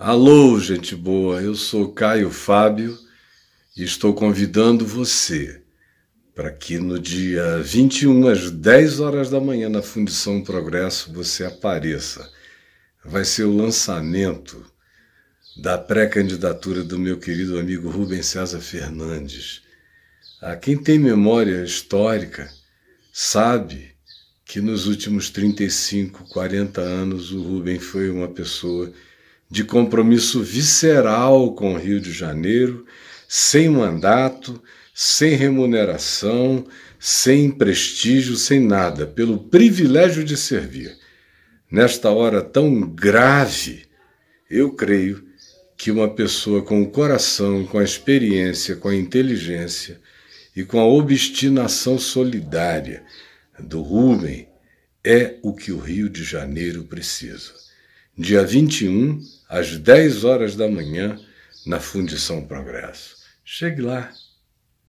Alô, gente boa, eu sou Caio Fábio e estou convidando você para que no dia 21 às 10 horas da manhã na Fundição Progresso você apareça. Vai ser o lançamento da pré-candidatura do meu querido amigo Rubem César Fernandes. A ah, quem tem memória histórica sabe que nos últimos 35, 40 anos o Rubem foi uma pessoa de compromisso visceral com o Rio de Janeiro, sem mandato, sem remuneração, sem prestígio, sem nada, pelo privilégio de servir. Nesta hora tão grave, eu creio que uma pessoa com o coração, com a experiência, com a inteligência e com a obstinação solidária do Rubem é o que o Rio de Janeiro precisa dia 21, às 10 horas da manhã, na Fundição Progresso. Chegue lá.